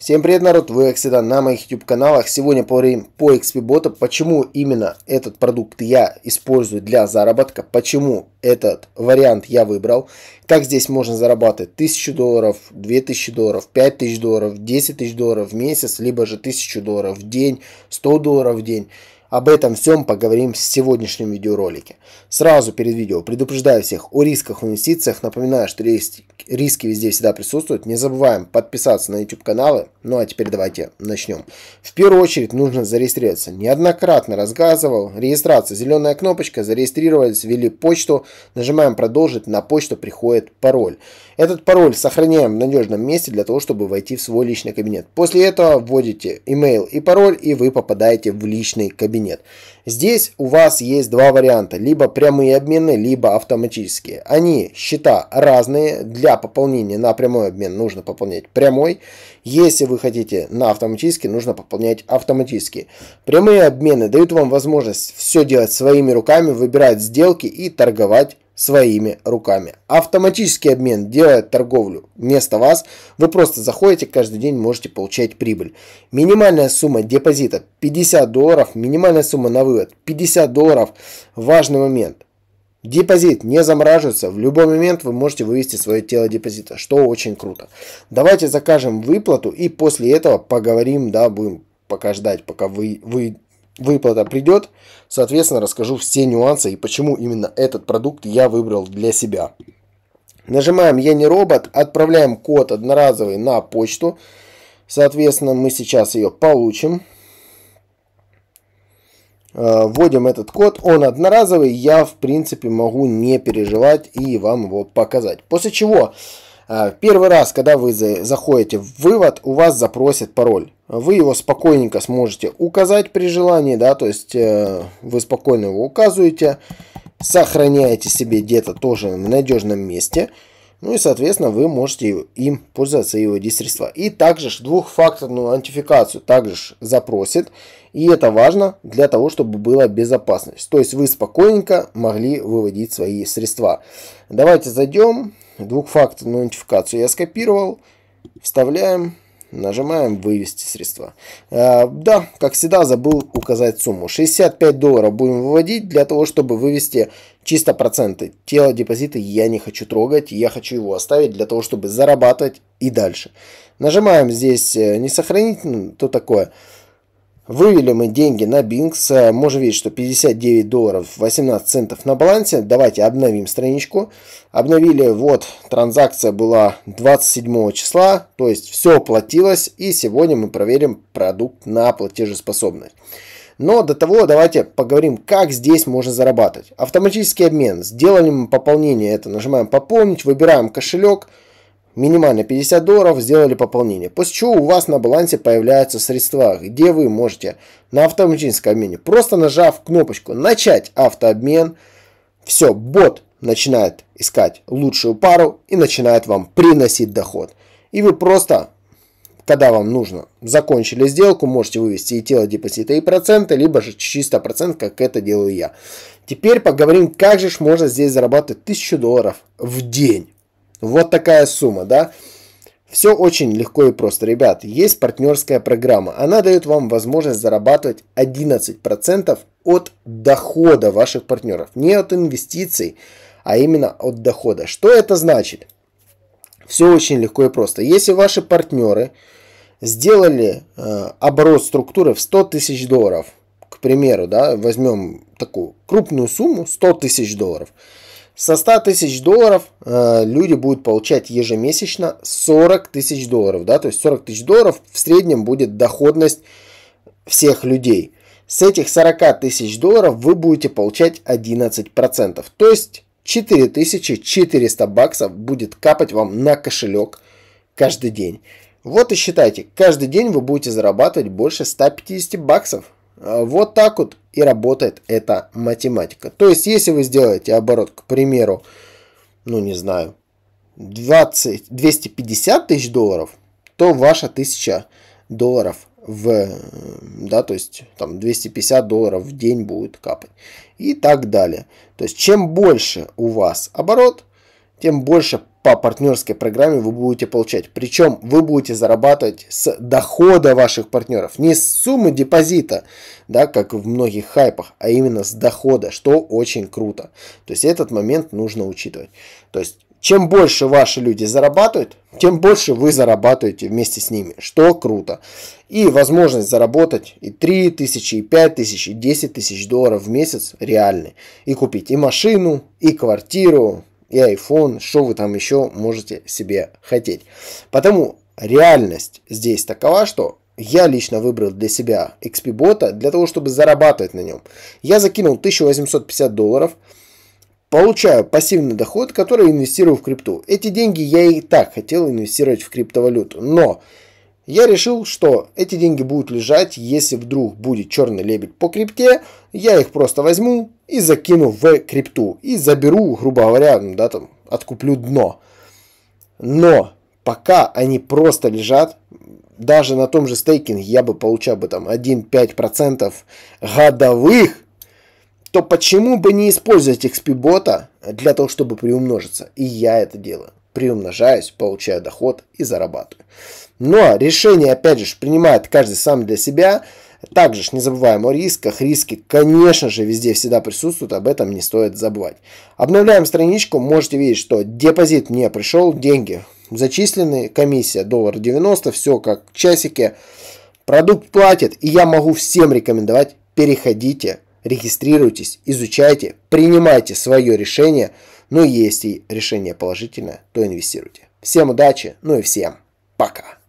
Всем привет, народ! Вы всегда на моих YouTube каналах. Сегодня поговорим по XP бота, почему именно этот продукт я использую для заработка, почему этот вариант я выбрал, как здесь можно зарабатывать 1000 долларов, 2000 долларов, 5000 долларов, 10 тысяч долларов в месяц, либо же 1000 долларов в день, 100 долларов в день. Об этом всем поговорим в сегодняшнем видеоролике. Сразу перед видео предупреждаю всех о рисках в инвестициях. Напоминаю, что риски, везде всегда присутствуют. Не забываем подписаться на YouTube каналы. Ну а теперь давайте начнем. В первую очередь нужно зарегистрироваться. Неоднократно рассказывал. Регистрация. Зеленая кнопочка. Зарегистрировались, ввели почту. Нажимаем продолжить. На почту приходит пароль. Этот пароль сохраняем в надежном месте для того, чтобы войти в свой личный кабинет. После этого вводите email и пароль и вы попадаете в личный кабинет нет. Здесь у вас есть два варианта, либо прямые обмены, либо автоматические. Они счета разные, для пополнения на прямой обмен нужно пополнять прямой, если вы хотите на автоматический, нужно пополнять автоматически. Прямые обмены дают вам возможность все делать своими руками, выбирать сделки и торговать своими руками. Автоматический обмен делает торговлю вместо вас. Вы просто заходите, каждый день можете получать прибыль. Минимальная сумма депозита 50 долларов, минимальная сумма на вывод 50 долларов. Важный момент. Депозит не замораживается. В любой момент вы можете вывести свое тело депозита, что очень круто. Давайте закажем выплату и после этого поговорим, да, будем пока ждать, пока вы, вы выплата придет, соответственно, расскажу все нюансы и почему именно этот продукт я выбрал для себя. Нажимаем «Я не робот», отправляем код одноразовый на почту. Соответственно, мы сейчас ее получим. Э, вводим этот код, он одноразовый, я в принципе могу не переживать и вам его показать. После чего а, первый раз, когда вы заходите в вывод, у вас запросят пароль. Вы его спокойненько сможете указать при желании, да, то есть э, вы спокойно его указываете, сохраняете себе где-то тоже в надежном месте. Ну и, соответственно, вы можете им пользоваться и выводить средства. И также двухфакторную аутентификацию также запросит. И это важно для того, чтобы была безопасность. То есть вы спокойненько могли выводить свои средства. Давайте зайдем двухфакторную идентификацию я скопировал, вставляем, нажимаем «Вывести средства». Э, да, как всегда, забыл указать сумму. 65 долларов будем выводить для того, чтобы вывести чисто проценты. Тело депозита я не хочу трогать, я хочу его оставить для того, чтобы зарабатывать и дальше. Нажимаем здесь э, «Не сохранить», то такое – Вывели мы деньги на Бинкс. Э, можно видеть, что 59 долларов 18 центов на балансе. Давайте обновим страничку. Обновили. Вот транзакция была 27 числа. То есть все оплатилось. И сегодня мы проверим продукт на платежеспособность. Но до того давайте поговорим, как здесь можно зарабатывать. Автоматический обмен. Сделали мы пополнение. Это нажимаем пополнить. Выбираем кошелек. Кошелек минимально 50 долларов, сделали пополнение. После чего у вас на балансе появляются средства, где вы можете на автоматическом обмене, просто нажав кнопочку «Начать автообмен», все, бот начинает искать лучшую пару и начинает вам приносить доход. И вы просто, когда вам нужно, закончили сделку, можете вывести и тело депозита, и проценты, либо же чисто процент, как это делаю я. Теперь поговорим, как же можно здесь зарабатывать 1000 долларов в день. Вот такая сумма, да? Все очень легко и просто, ребят. Есть партнерская программа. Она дает вам возможность зарабатывать 11% от дохода ваших партнеров. Не от инвестиций, а именно от дохода. Что это значит? Все очень легко и просто. Если ваши партнеры сделали э, оборот структуры в 100 тысяч долларов, к примеру, да, возьмем такую крупную сумму, 100 тысяч долларов – со 100 тысяч долларов э, люди будут получать ежемесячно 40 тысяч долларов. Да? То есть 40 тысяч долларов в среднем будет доходность всех людей. С этих 40 тысяч долларов вы будете получать 11%. То есть 4400 баксов будет капать вам на кошелек каждый день. Вот и считайте, каждый день вы будете зарабатывать больше 150 баксов. А, вот так вот и работает эта математика. То есть, если вы сделаете оборот, к примеру, ну не знаю, 20, 250 тысяч долларов, то ваша 1000 долларов в, да, то есть там 250 долларов в день будет капать и так далее. То есть чем больше у вас оборот, тем больше по партнерской программе вы будете получать. Причем вы будете зарабатывать с дохода ваших партнеров, не с суммы депозита, да, как в многих хайпах, а именно с дохода, что очень круто. То есть этот момент нужно учитывать. То есть чем больше ваши люди зарабатывают, тем больше вы зарабатываете вместе с ними, что круто. И возможность заработать и 3 тысячи, и 5 тысяч, и 10 тысяч долларов в месяц реальный И купить и машину, и квартиру, и iPhone, что вы там еще можете себе хотеть. Потому реальность здесь такова, что я лично выбрал для себя XP-бота для того, чтобы зарабатывать на нем. Я закинул 1850 долларов, получаю пассивный доход, который инвестирую в крипту. Эти деньги я и так хотел инвестировать в криптовалюту, но я решил, что эти деньги будут лежать, если вдруг будет черный лебедь по крипте – я их просто возьму и закину в крипту. И заберу, грубо говоря, ну да, там, откуплю дно. Но пока они просто лежат, даже на том же стейкинге я бы получал бы там 1-5% годовых, то почему бы не использовать XP-бота для того, чтобы приумножиться? И я это делаю. Приумножаюсь, получаю доход и зарабатываю. Но ну а решение, опять же, принимает каждый сам для себя – также ж не забываем о рисках. Риски, конечно же, везде всегда присутствуют, об этом не стоит забывать. Обновляем страничку, можете видеть, что депозит мне пришел, деньги зачислены, комиссия доллар 90, все как часики, Продукт платит, и я могу всем рекомендовать, переходите, регистрируйтесь, изучайте, принимайте свое решение, но ну, если решение положительное, то инвестируйте. Всем удачи, ну и всем пока.